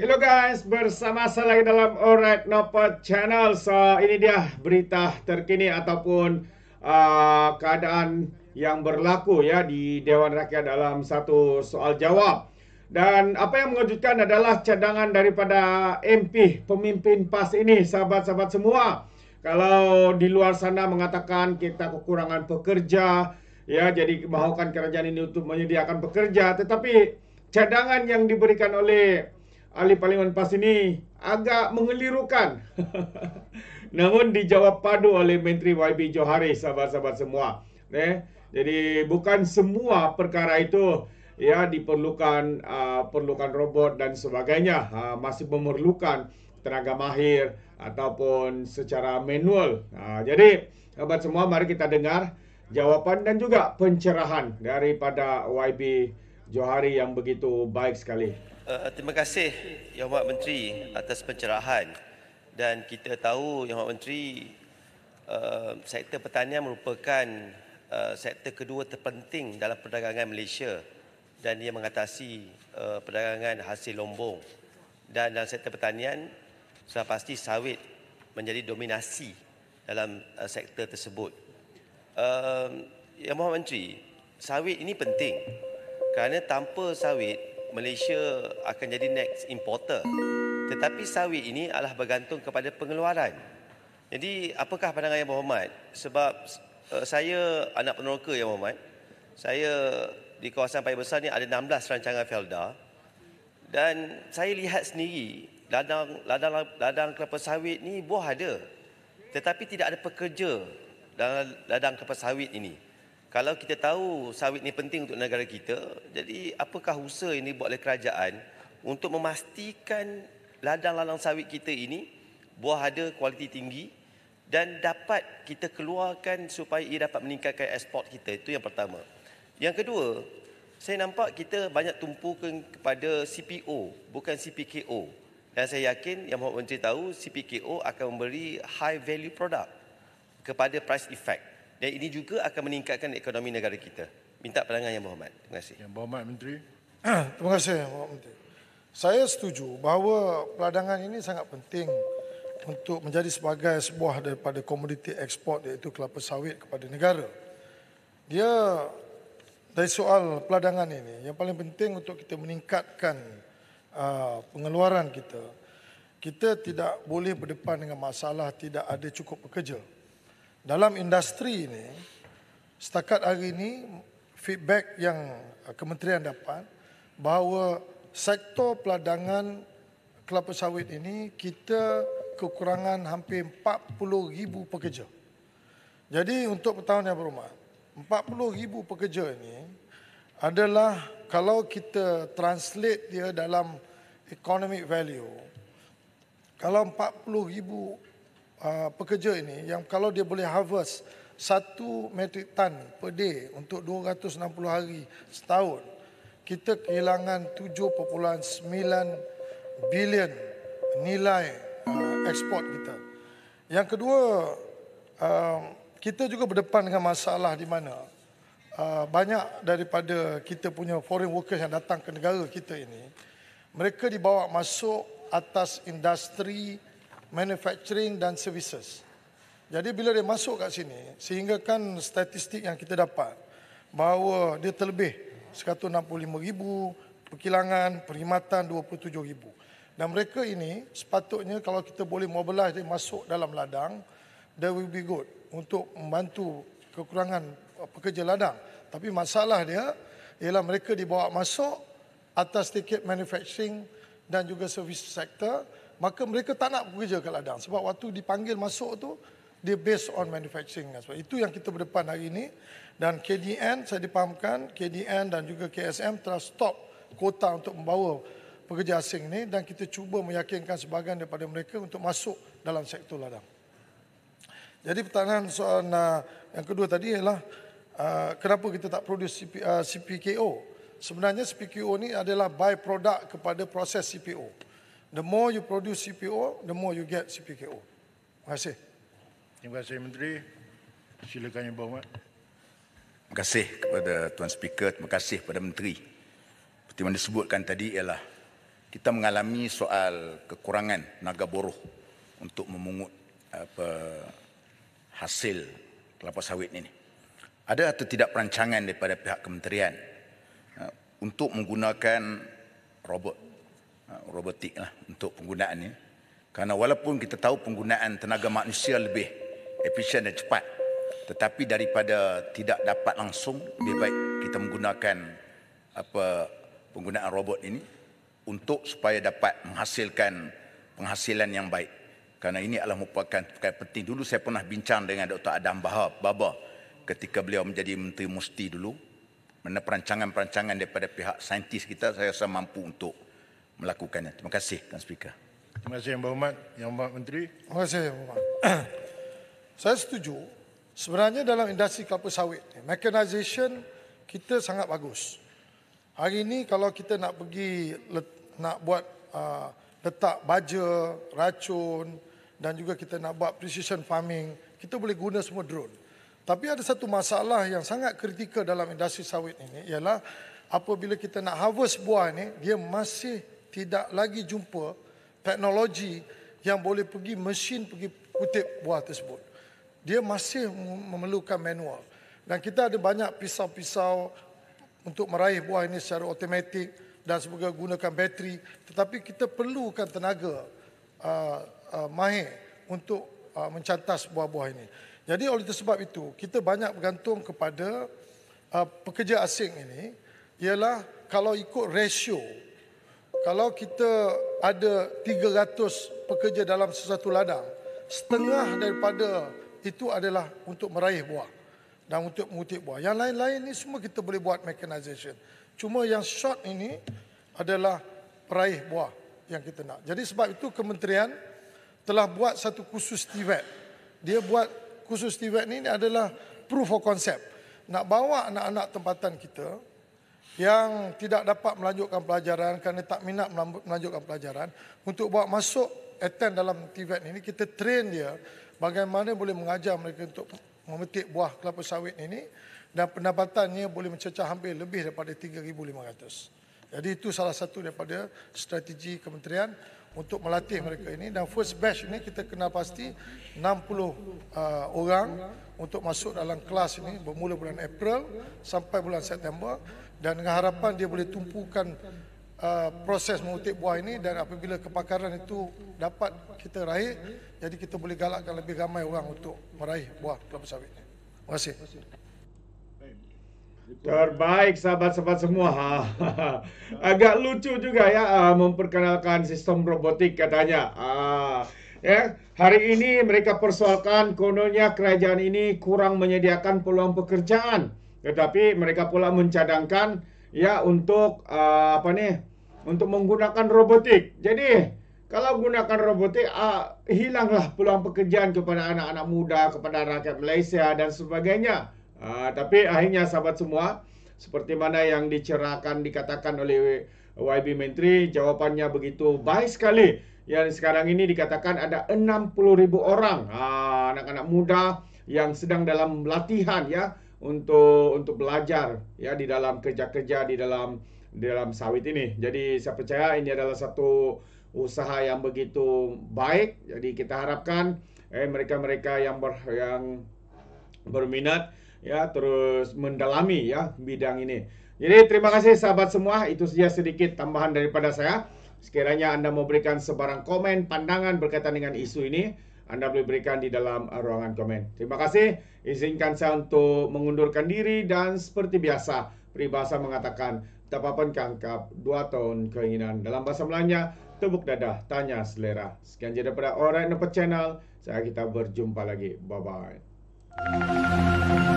Hello guys, bersama saya lagi dalam Alright Nopet Channel. So, ini dia berita terkini ataupun uh, keadaan yang berlaku ya di Dewan Rakyat dalam satu soal jawab. Dan apa yang mengejutkan adalah cadangan daripada MP pemimpin PAS ini, sahabat-sahabat semua. Kalau di luar sana mengatakan kita kekurangan pekerja, ya jadi mahukan kerajaan ini untuk menyediakan pekerja, tetapi cadangan yang diberikan oleh ahli parlimen PAS ini agak mengelirukan. Namun dijawab padu oleh Menteri YB Johari sahabat-sahabat semua. Eh, jadi bukan semua perkara itu ya diperlukan uh, perlukan robot dan sebagainya uh, masih memerlukan tenaga mahir ataupun secara manual. Uh, jadi sahabat semua mari kita dengar jawapan dan juga pencerahan daripada YB Johari yang begitu baik sekali. Uh, terima kasih Yang Amat Menteri atas pencerahan dan kita tahu Yang Amat Menteri uh, sektor pertanian merupakan uh, sektor kedua terpenting dalam perdagangan Malaysia dan ia mengatasi uh, perdagangan hasil lombong dan dalam sektor pertanian sudah pasti sawit menjadi dominasi dalam uh, sektor tersebut. Uh, Yang Amat Menteri, sawit ini penting kerana tanpa sawit Malaysia akan jadi next importer. Tetapi sawit ini adalah bergantung kepada pengeluaran. Jadi apakah pandangan Yang Berhormat? Sebab uh, saya anak peneroka Yang Berhormat. Saya di kawasan Pai Besar ni ada 16 rancangan Felda. Dan saya lihat sendiri ladang ladang ladang kelapa sawit ni buah ada. Tetapi tidak ada pekerja dalam ladang kelapa sawit ini kalau kita tahu sawit ni penting untuk negara kita, jadi apakah usaha ini buat oleh kerajaan untuk memastikan ladang-ladang sawit kita ini buah ada kualiti tinggi dan dapat kita keluarkan supaya ia dapat meningkatkan ekspor kita. Itu yang pertama. Yang kedua, saya nampak kita banyak tumpukan kepada CPO, bukan CPKO. Dan saya yakin yang Mohd Menteri tahu, CPKO akan memberi high value product kepada price effect dan ini juga akan meningkatkan ekonomi negara kita. Minta pandangan yang berhormat. Terima kasih. Yang berhormat Menteri. Terima kasih Yang Berhormat Menteri. Saya setuju bahawa peladangan ini sangat penting untuk menjadi sebagai sebuah daripada komoditi ekspor iaitu kelapa sawit kepada negara. Dia dari soal peladangan ini yang paling penting untuk kita meningkatkan uh, pengeluaran kita. Kita tidak boleh berdepan dengan masalah tidak ada cukup pekerja dalam industri ini setakat hari ini feedback yang eh, kementerian dapat bahawa sektor peladangan kelapa sawit ini kita kekurangan hampir 40,000 pekerja. Jadi untuk tahun yang berhormat, 40,000 pekerja ini adalah kalau kita translate dia dalam economic value, kalau 40,000 Uh, pekerja ini yang kalau dia boleh harvest satu metric ton per day untuk 260 hari setahun, kita kehilangan 7.9 bilion nilai uh, ekspor kita. Yang kedua, uh, kita juga berdepan dengan masalah di mana uh, banyak daripada kita punya foreign workers yang datang ke negara kita ini, mereka dibawa masuk atas industri industri manufacturing dan services. Jadi bila dia masuk kat sini, sehingga kan statistik yang kita dapat bahawa dia terlebih 165 ribu, perkilangan, perkhidmatan 27 ribu. Dan mereka ini sepatutnya kalau kita boleh mobilize dia masuk dalam ladang, they will be good untuk membantu kekurangan uh, pekerja ladang. Tapi masalah dia ialah mereka dibawa masuk atas tiket manufacturing dan juga service sector maka mereka tak nak bekerja kat ladang sebab waktu dipanggil masuk tu dia based on manufacturing sebab itu yang kita berdepan hari ini dan KDN saya dipahamkan KDN dan juga KSM telah stop kota untuk membawa pekerja asing ini dan kita cuba meyakinkan sebahagian daripada mereka untuk masuk dalam sektor ladang. Jadi pertanyaan soalan uh, yang kedua tadi ialah uh, kenapa kita tak produce CP, uh, ah, CPKO? Sebenarnya CPKO ini adalah by product kepada proses CPO. The more you produce CPO, the more you get CPKO. Terima kasih. Terima kasih Menteri. Silakan Yang Berhormat. Terima kasih kepada Tuan Speaker, terima kasih kepada Menteri. Seperti mana disebutkan tadi ialah kita mengalami soal kekurangan naga boroh untuk memungut apa, hasil kelapa sawit ini. Ada atau tidak perancangan daripada pihak kementerian eh, untuk menggunakan robot Ha, robotik lah untuk penggunaannya. Karena walaupun kita tahu penggunaan tenaga manusia lebih efisien dan cepat, tetapi daripada tidak dapat langsung, lebih baik kita menggunakan apa penggunaan robot ini untuk supaya dapat menghasilkan penghasilan yang baik. Karena ini adalah merupakan perkara penting. Dulu saya pernah bincang dengan Dr. Adam Baha, Baba ketika beliau menjadi Menteri Musti dulu. Mana perancangan-perancangan daripada pihak saintis kita saya rasa mampu untuk melakukannya. Terima kasih Tuan Speaker. Terima kasih Yang Berhormat Yang Berhormat Menteri. Terima kasih Yang Berhormat. Saya setuju sebenarnya dalam industri kelapa sawit, mechanization kita sangat bagus. Hari ini kalau kita nak pergi let, nak buat uh, letak baja, racun dan juga kita nak buat precision farming, kita boleh guna semua drone. Tapi ada satu masalah yang sangat kritikal dalam industri sawit ini ialah apabila kita nak harvest buah ini, dia masih tidak lagi jumpa teknologi yang boleh pergi mesin pergi kutip buah tersebut. Dia masih memerlukan manual. Dan kita ada banyak pisau-pisau untuk meraih buah ini secara otomatik dan sebagainya gunakan bateri. Tetapi kita perlukan tenaga uh, uh, mahir untuk uh, mencantas buah-buah ini. Jadi oleh sebab itu, kita banyak bergantung kepada uh, pekerja asing ini ialah kalau ikut rasio kalau kita ada 300 pekerja dalam sesuatu ladang, setengah daripada itu adalah untuk meraih buah dan untuk mengutip buah. Yang lain-lain ini semua kita boleh buat mechanisation. Cuma yang short ini adalah peraih buah yang kita nak. Jadi sebab itu kementerian telah buat satu khusus TVET. Dia buat khusus TVET ini adalah proof of concept. Nak bawa anak-anak tempatan kita, yang tidak dapat melanjutkan pelajaran kerana tak minat melanjutkan pelajaran untuk bawa masuk attend dalam TVET ini kita train dia bagaimana boleh mengajar mereka untuk memetik buah kelapa sawit ini dan pendapatannya boleh mencecah hampir lebih daripada 3500. Jadi itu salah satu daripada strategi kementerian untuk melatih mereka ini dan first batch ini kita kena pasti 60 uh, orang untuk masuk dalam kelas ini bermula bulan April sampai bulan September dan dengan harapan dia boleh tumpukan uh, proses mengutip buah ini dan apabila kepakaran itu dapat kita raih jadi kita boleh galakkan lebih ramai orang untuk meraih buah kelapa sawit ini. Terima kasih. Terbaik sahabat-sahabat semua. Agak lucu juga ya ah, memperkenalkan sistem robotik katanya. Ah, ya, hari ini mereka persoalkan kononnya kerajaan ini kurang menyediakan peluang pekerjaan tetapi mereka pula mencadangkan ya untuk uh, apa nih untuk menggunakan robotik jadi kalau gunakan robotik uh, hilanglah peluang pekerjaan kepada anak-anak muda kepada rakyat Malaysia dan sebagainya uh, tapi akhirnya sahabat semua seperti mana yang dicerahkan dikatakan oleh YB Menteri jawapannya begitu baik sekali yang sekarang ini dikatakan ada 60,000 orang uh, anak-anak muda yang sedang dalam latihan ya untuk untuk belajar ya di dalam kerja-kerja di dalam di dalam sawit ini. Jadi saya percaya ini adalah satu usaha yang begitu baik. Jadi kita harapkan eh mereka-mereka yang ber, yang berminat ya terus mendalami ya bidang ini. Jadi terima kasih sahabat semua, itu saja sedikit tambahan daripada saya. Sekiranya Anda mau berikan sebarang komen, pandangan berkaitan dengan isu ini, anda boleh berikan di dalam uh, ruangan komen. Terima kasih. Izinkan saya untuk mengundurkan diri dan seperti biasa, peribahasa mengatakan, tak apa kangkap dua tahun keinginan. Dalam bahasa Melayunya, tebuk dadah, tanya selera. Sekian jadi daripada Orang Nepet Channel. Saya kita berjumpa lagi. Bye-bye. Música